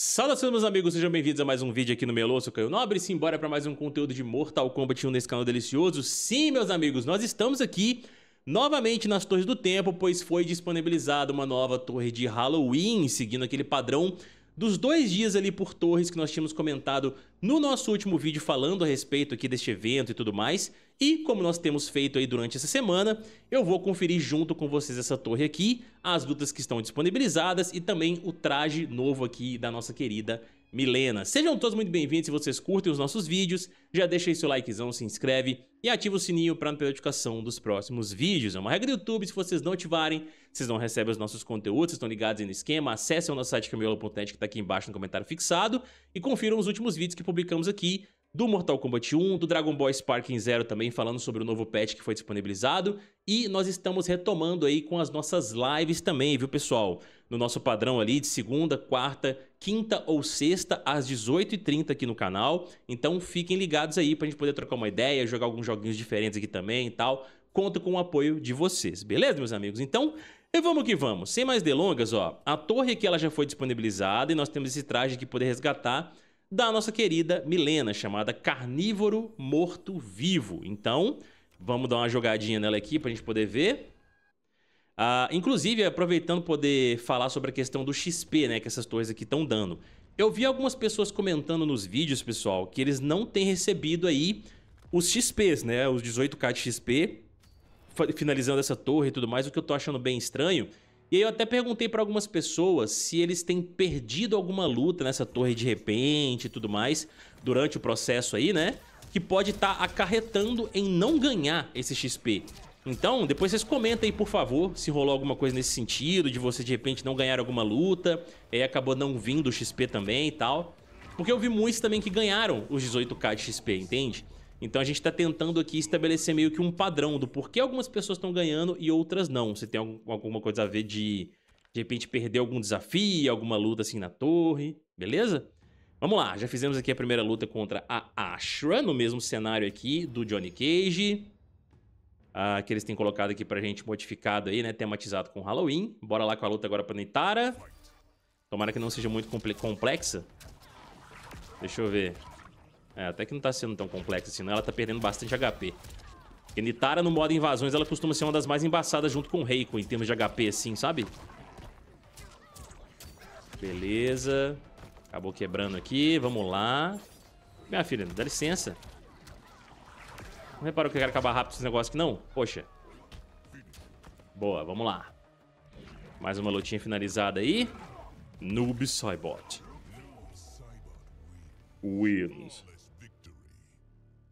Saudações meus amigos, sejam bem-vindos a mais um vídeo aqui no Melô, sou Caio Nobre, embora para mais um conteúdo de Mortal Kombat 1 nesse canal delicioso. Sim, meus amigos, nós estamos aqui novamente nas Torres do Tempo, pois foi disponibilizada uma nova torre de Halloween, seguindo aquele padrão dos dois dias ali por Torres que nós tínhamos comentado no nosso último vídeo falando a respeito aqui deste evento e tudo mais. E como nós temos feito aí durante essa semana, eu vou conferir junto com vocês essa torre aqui, as lutas que estão disponibilizadas e também o traje novo aqui da nossa querida Milena. Sejam todos muito bem-vindos se vocês curtem os nossos vídeos, já deixa aí seu likezão, se inscreve e ativa o sininho para não perder notificação dos próximos vídeos. É uma regra do YouTube, se vocês não ativarem, vocês não recebem os nossos conteúdos, vocês estão ligados aí no esquema, acessem o nosso site camiola.net que está aqui embaixo no comentário fixado e confiram os últimos vídeos que publicamos aqui do Mortal Kombat 1, do Dragon Ball Sparking Zero também, falando sobre o novo patch que foi disponibilizado. E nós estamos retomando aí com as nossas lives também, viu pessoal? No nosso padrão ali de segunda, quarta, quinta ou sexta, às 18h30 aqui no canal. Então fiquem ligados aí pra gente poder trocar uma ideia, jogar alguns joguinhos diferentes aqui também e tal. Conto com o apoio de vocês, beleza, meus amigos? Então, e vamos que vamos. Sem mais delongas, ó, a torre aqui ela já foi disponibilizada e nós temos esse traje que poder resgatar da nossa querida Milena, chamada Carnívoro Morto Vivo. Então, vamos dar uma jogadinha nela aqui para a gente poder ver. Ah, inclusive, aproveitando poder falar sobre a questão do XP, né, que essas torres aqui estão dando. Eu vi algumas pessoas comentando nos vídeos, pessoal, que eles não têm recebido aí os XPs, né, os 18k de XP, finalizando essa torre e tudo mais, o que eu tô achando bem estranho e aí eu até perguntei para algumas pessoas se eles têm perdido alguma luta nessa torre de repente e tudo mais durante o processo aí, né? Que pode estar tá acarretando em não ganhar esse XP. Então, depois vocês comentem aí, por favor, se rolou alguma coisa nesse sentido, de você de repente não ganhar alguma luta, e acabou não vindo o XP também e tal. Porque eu vi muitos também que ganharam os 18k de XP, entende? Então a gente está tentando aqui estabelecer meio que um padrão do porquê algumas pessoas estão ganhando e outras não. Se tem algum, alguma coisa a ver de, de repente, perder algum desafio, alguma luta assim na torre, beleza? Vamos lá, já fizemos aqui a primeira luta contra a Ashra, no mesmo cenário aqui do Johnny Cage. Ah, que eles têm colocado aqui pra gente modificado aí, né? Tematizado com Halloween. Bora lá com a luta agora pra Neitara. Tomara que não seja muito complexa. Deixa eu ver. É, até que não tá sendo tão complexa assim, não. Ela tá perdendo bastante HP. Porque Nitara, no modo invasões, ela costuma ser uma das mais embaçadas junto com o Reiko, em termos de HP, assim, sabe? Beleza. Acabou quebrando aqui. Vamos lá. Minha filha, dá licença. Não reparou que eu quero acabar rápido esse negócio aqui, não? Poxa. Boa, vamos lá. Mais uma lotinha finalizada aí. Noob Cybot. Wins.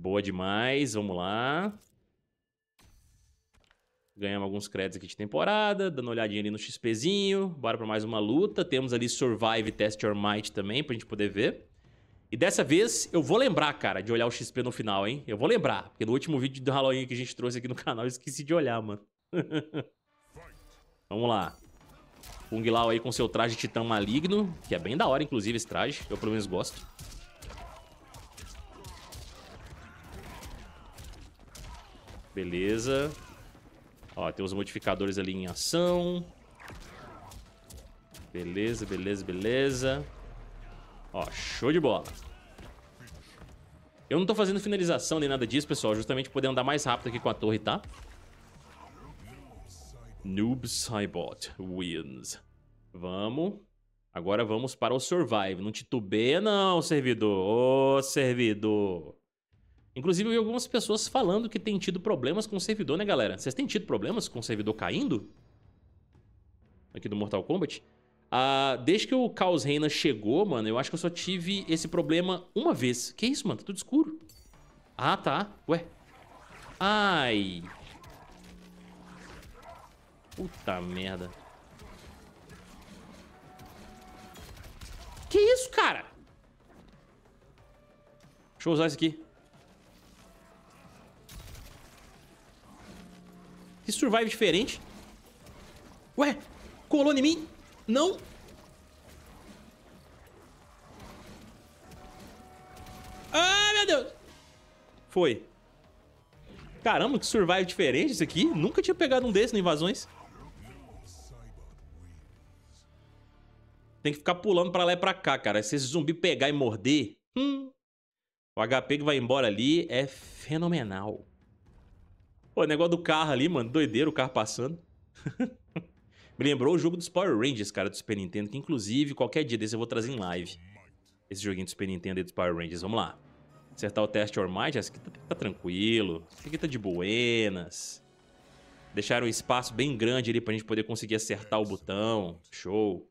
Boa demais, vamos lá. Ganhamos alguns créditos aqui de temporada, dando uma olhadinha ali no XPzinho. Bora pra mais uma luta. Temos ali Survive Test Your Might também, pra gente poder ver. E dessa vez, eu vou lembrar, cara, de olhar o XP no final, hein? Eu vou lembrar, porque no último vídeo do Halloween que a gente trouxe aqui no canal, eu esqueci de olhar, mano. vamos lá. Kung Lao aí com seu traje titã maligno, que é bem da hora, inclusive, esse traje. Eu, pelo menos, gosto. Beleza. Ó, tem os modificadores ali em ação. Beleza, beleza, beleza. Ó, show de bola. Eu não tô fazendo finalização nem nada disso, pessoal. Justamente pra poder andar mais rápido aqui com a torre, tá? Noob Cybot wins. Vamos. Agora vamos para o survive. Não titubeia não, servidor. Ô, oh, servidor. Inclusive, eu vi algumas pessoas falando que tem tido problemas com o servidor, né, galera? Vocês têm tido problemas com o servidor caindo? Aqui do Mortal Kombat. Ah, desde que o Chaos Reina chegou, mano, eu acho que eu só tive esse problema uma vez. Que isso, mano? Tá tudo escuro. Ah, tá. Ué. Ai. Puta merda. Que isso, cara? Deixa eu usar isso aqui. Esse survive diferente. Ué, colou em mim? Não. Ah, meu Deus. Foi. Caramba, que survive diferente isso aqui. Nunca tinha pegado um desses no Invasões. Tem que ficar pulando pra lá e pra cá, cara. Se esse zumbi pegar e morder... Hum, o HP que vai embora ali é fenomenal. Pô, negócio do carro ali, mano. Doideiro o carro passando. Me lembrou o jogo dos Power Rangers, cara, do Super Nintendo, que inclusive qualquer dia desse eu vou trazer em live. Esse joguinho do Super Nintendo e dos Power Rangers. Vamos lá. Acertar o teste All Might. Esse aqui tá, tá tranquilo. Esse aqui tá de buenas. Deixaram um espaço bem grande ali pra gente poder conseguir acertar o botão. Show.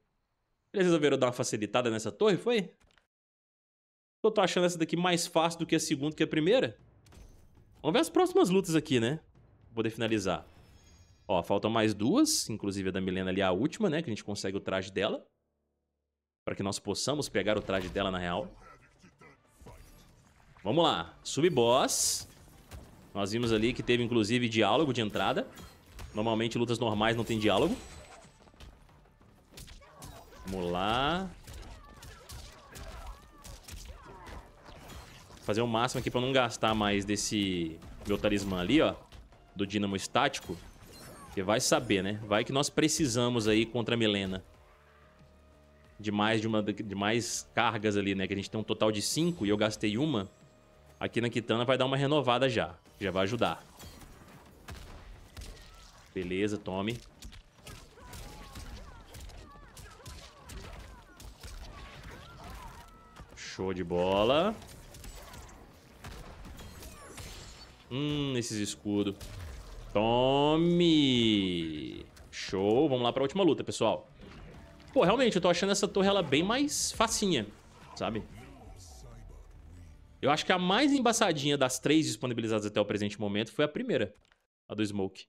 Eles resolveram dar uma facilitada nessa torre, foi? Eu tô achando essa daqui mais fácil do que a segunda que a primeira. Vamos ver as próximas lutas aqui, né? poder finalizar. Ó, faltam mais duas, inclusive a da Milena ali, a última, né? Que a gente consegue o traje dela. Para que nós possamos pegar o traje dela na real. Vamos lá, sub-boss. Nós vimos ali que teve, inclusive, diálogo de entrada. Normalmente, lutas normais não tem diálogo. Vamos lá. Fazer o máximo aqui pra não gastar mais desse meu talismã ali, ó do dínamo estático. você vai saber, né? Vai que nós precisamos aí contra a Milena. De mais, de, uma, de mais cargas ali, né? Que a gente tem um total de 5 e eu gastei uma. Aqui na Kitana vai dar uma renovada já. Já vai ajudar. Beleza, tome. Show de bola. Hum, esses escudos. Tome! Show! Vamos lá pra última luta, pessoal. Pô, realmente, eu tô achando essa torre ela bem mais facinha, sabe? Eu acho que a mais embaçadinha das três disponibilizadas até o presente momento foi a primeira, a do Smoke.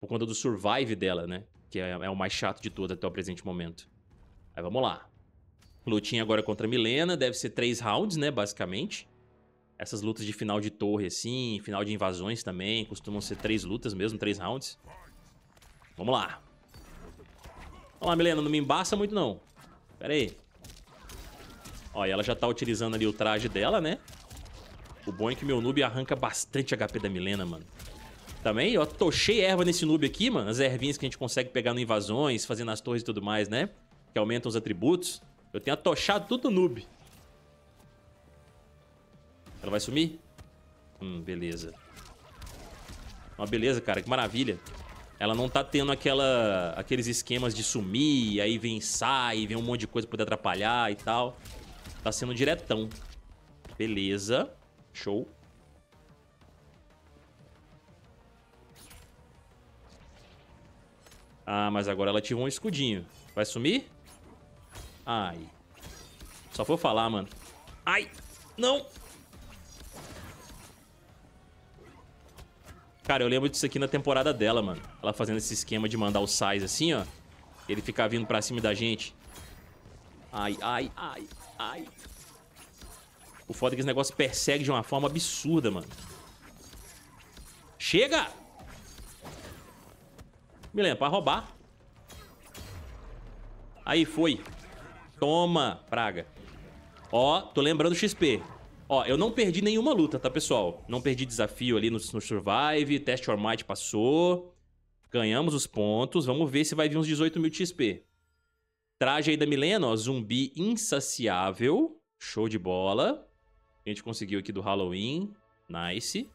Por conta do survive dela, né? Que é, é o mais chato de todas até o presente momento. Aí vamos lá. Lutinha agora contra a Milena, deve ser três rounds, né, basicamente essas lutas de final de torre, assim, final de invasões também, costumam ser três lutas mesmo, três rounds. Vamos lá. Vamos lá, Milena, não me embaça muito não. Pera aí. Ó, e ela já tá utilizando ali o traje dela, né? O bom é que meu noob arranca bastante HP da Milena, mano. Também, ó, tochei erva nesse noob aqui, mano. As ervinhas que a gente consegue pegar no invasões, fazendo as torres e tudo mais, né? Que aumentam os atributos. Eu tenho atochado tudo no noob. Ela vai sumir? Hum, beleza. Uma beleza, cara. Que maravilha. Ela não tá tendo aquela, aqueles esquemas de sumir, aí vem sai, vem um monte de coisa pra poder atrapalhar e tal. Tá sendo diretão. Beleza. Show. Ah, mas agora ela ativou um escudinho. Vai sumir? Ai. Só vou falar, mano. Ai! Não! Cara, eu lembro disso aqui na temporada dela, mano. Ela fazendo esse esquema de mandar o size assim, ó. Ele ficar vindo pra cima da gente. Ai, ai, ai, ai. O foda é que esse negócio persegue de uma forma absurda, mano. Chega! Me lembra. pra roubar. Aí, foi. Toma, praga. Ó, tô lembrando o XP. Ó, eu não perdi nenhuma luta, tá, pessoal? Não perdi desafio ali no, no Survive, Test Your Might passou. Ganhamos os pontos, vamos ver se vai vir uns 18 mil XP. Traje aí da Milena, ó, zumbi insaciável. Show de bola. A gente conseguiu aqui do Halloween. Nice.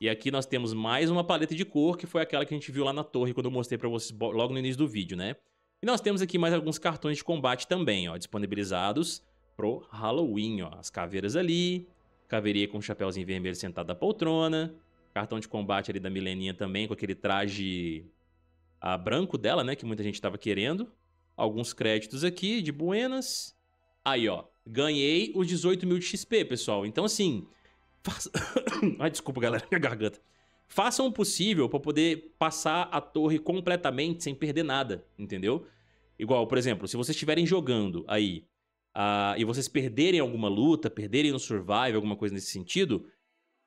E aqui nós temos mais uma paleta de cor, que foi aquela que a gente viu lá na torre quando eu mostrei pra vocês logo no início do vídeo, né? E nós temos aqui mais alguns cartões de combate também, ó, disponibilizados pro Halloween, ó. As caveiras ali, caveirinha com o chapéuzinho vermelho sentado na poltrona, cartão de combate ali da Mileninha também, com aquele traje a, ah, branco dela, né, que muita gente tava querendo. Alguns créditos aqui, de buenas. Aí, ó, ganhei os 18 mil de XP, pessoal. Então, assim, faça... Ai, desculpa, galera, minha garganta. Façam o possível para poder passar a torre completamente sem perder nada, entendeu? Igual, por exemplo, se vocês estiverem jogando aí ah, e vocês perderem alguma luta, perderem no survival, alguma coisa nesse sentido,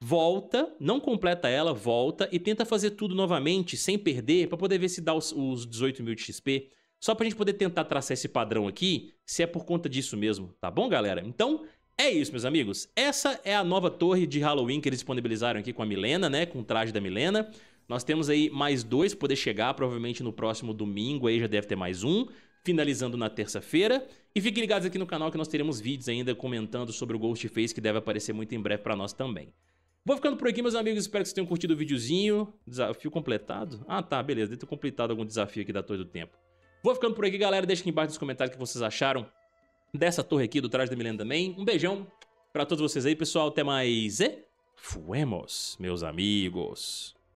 volta, não completa ela, volta e tenta fazer tudo novamente sem perder para poder ver se dá os, os 18 mil de XP. Só pra gente poder tentar traçar esse padrão aqui, se é por conta disso mesmo, tá bom, galera? Então, é isso, meus amigos. Essa é a nova torre de Halloween que eles disponibilizaram aqui com a Milena, né? Com o traje da Milena. Nós temos aí mais dois pra poder chegar, provavelmente no próximo domingo aí já deve ter mais um finalizando na terça-feira. E fiquem ligados aqui no canal que nós teremos vídeos ainda comentando sobre o Ghostface que deve aparecer muito em breve para nós também. Vou ficando por aqui, meus amigos. Espero que vocês tenham curtido o videozinho. Desafio completado? Ah, tá, beleza. Deve ter completado algum desafio aqui da Torre do Tempo. Vou ficando por aqui, galera. Deixa aqui embaixo nos comentários o que vocês acharam dessa torre aqui do Traje da Milena também. Um beijão para todos vocês aí, pessoal. Até mais e fuemos, meus amigos.